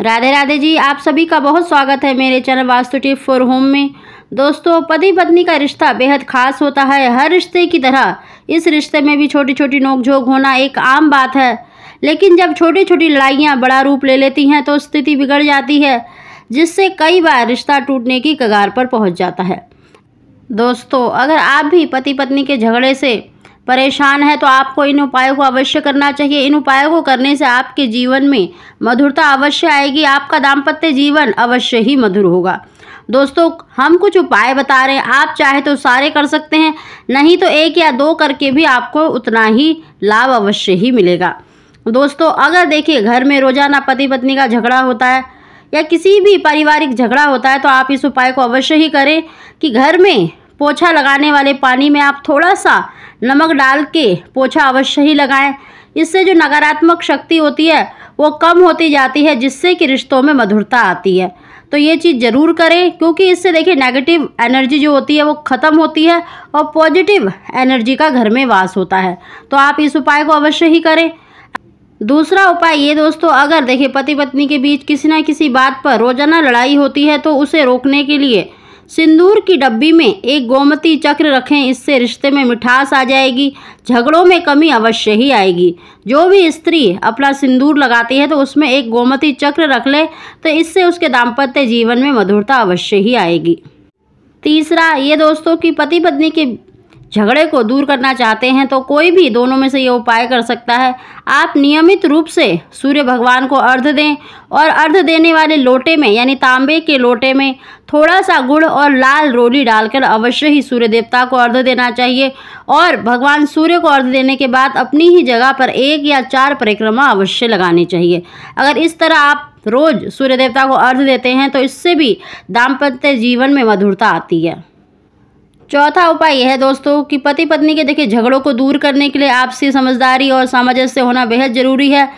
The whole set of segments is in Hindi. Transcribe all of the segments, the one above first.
राधे राधे जी आप सभी का बहुत स्वागत है मेरे channel Vastu tip for home में दोस्तों पति पत्नी का रिश्ता बेहद खास होता है हर रिश्ते की तरह इस रिश्ते में भी छोटी छोटी नोकझोंक होना एक आम बात है लेकिन जब छोटी छोटी लड़ाइयाँ बड़ा रूप ले लेती हैं तो स्थिति बिगड़ जाती है जिससे कई बार रिश्ता टूटने की कगार पर पहुँच जाता है दोस्तों अगर आप भी पति पत्नी के झगड़े से परेशान है तो आपको इन उपायों को अवश्य करना चाहिए इन उपायों को करने से आपके जीवन में मधुरता अवश्य आएगी आपका दाम्पत्य जीवन अवश्य ही मधुर होगा दोस्तों हम कुछ उपाय बता रहे हैं आप चाहे तो सारे कर सकते हैं नहीं तो एक या दो करके भी आपको उतना ही लाभ अवश्य ही मिलेगा दोस्तों अगर देखिए घर में रोजाना पति पत्नी का झगड़ा होता है या किसी भी पारिवारिक झगड़ा होता है तो आप इस उपाय को अवश्य ही करें कि घर में पोछा लगाने वाले पानी में आप थोड़ा सा नमक डाल के पोछा अवश्य ही लगाएं इससे जो नकारात्मक शक्ति होती है वो कम होती जाती है जिससे कि रिश्तों में मधुरता आती है तो ये चीज़ ज़रूर करें क्योंकि इससे देखिए नेगेटिव एनर्जी जो होती है वो ख़त्म होती है और पॉजिटिव एनर्जी का घर में वास होता है तो आप इस उपाय को अवश्य ही करें दूसरा उपाय ये दोस्तों अगर देखिए पति पत्नी के बीच किसी ना किसी बात पर रोज़ाना लड़ाई होती है तो उसे रोकने के लिए सिंदूर की डब्बी में एक गोमती चक्र रखें इससे रिश्ते में मिठास आ जाएगी झगड़ों में कमी अवश्य ही आएगी जो भी स्त्री अपना सिंदूर लगाती है तो उसमें एक गोमती चक्र रख ले तो इससे उसके दाम्पत्य जीवन में मधुरता अवश्य ही आएगी तीसरा ये दोस्तों कि पति पत्नी के झगड़े को दूर करना चाहते हैं तो कोई भी दोनों में से ये उपाय कर सकता है आप नियमित रूप से सूर्य भगवान को अर्ध दें और अर्ध देने वाले लोटे में यानी तांबे के लोटे में थोड़ा सा गुड़ और लाल रोली डालकर अवश्य ही सूर्य देवता को अर्ध देना चाहिए और भगवान सूर्य को अर्ध देने के बाद अपनी ही जगह पर एक या चार परिक्रमा अवश्य लगानी चाहिए अगर इस तरह आप रोज़ सूर्य देवता को अर्ध देते हैं तो इससे भी दाम्पत्य जीवन में मधुरता आती है चौथा उपाय यह है दोस्तों कि पति पत्नी के देखिए झगड़ों को दूर करने के लिए आपसी समझदारी और सामंजस्य होना बेहद ज़रूरी है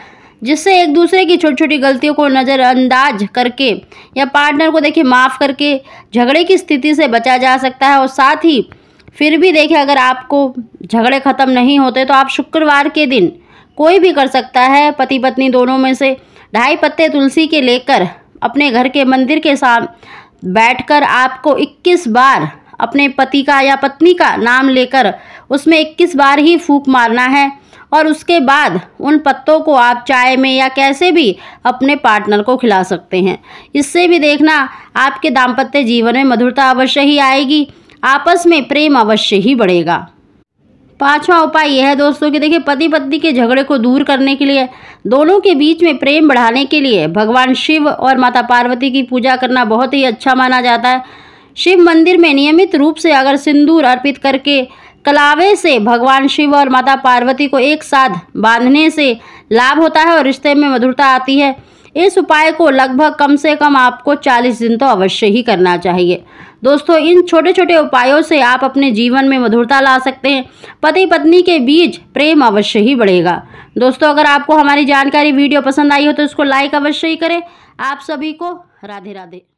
जिससे एक दूसरे की छोटी छोटी गलतियों को नज़रअंदाज करके या पार्टनर को देखिए माफ़ करके झगड़े की स्थिति से बचा जा सकता है और साथ ही फिर भी देखिए अगर आपको झगड़े ख़त्म नहीं होते तो आप शुक्रवार के दिन कोई भी कर सकता है पति पत्नी दोनों में से ढाई पत्ते तुलसी के लेकर अपने घर के मंदिर के साम बैठकर आपको 21 बार अपने पति का या पत्नी का नाम लेकर उसमें इक्कीस बार ही फूक मारना है और उसके बाद उन पत्तों को आप चाय में या कैसे भी अपने पार्टनर को खिला सकते हैं इससे भी देखना आपके दाम्पत्य जीवन में मधुरता अवश्य ही आएगी आपस में प्रेम अवश्य ही बढ़ेगा पांचवा उपाय यह है दोस्तों कि देखिए पति पत्नी के झगड़े को दूर करने के लिए दोनों के बीच में प्रेम बढ़ाने के लिए भगवान शिव और माता पार्वती की पूजा करना बहुत ही अच्छा माना जाता है शिव मंदिर में नियमित रूप से अगर सिंदूर अर्पित करके कलावे से भगवान शिव और माता पार्वती को एक साथ बांधने से लाभ होता है और रिश्ते में मधुरता आती है इस उपाय को लगभग कम से कम आपको 40 दिन तो अवश्य ही करना चाहिए दोस्तों इन छोटे छोटे उपायों से आप अपने जीवन में मधुरता ला सकते हैं पति पत्नी के बीच प्रेम अवश्य ही बढ़ेगा दोस्तों अगर आपको हमारी जानकारी वीडियो पसंद आई हो तो उसको लाइक अवश्य ही करें आप सभी को राधे राधे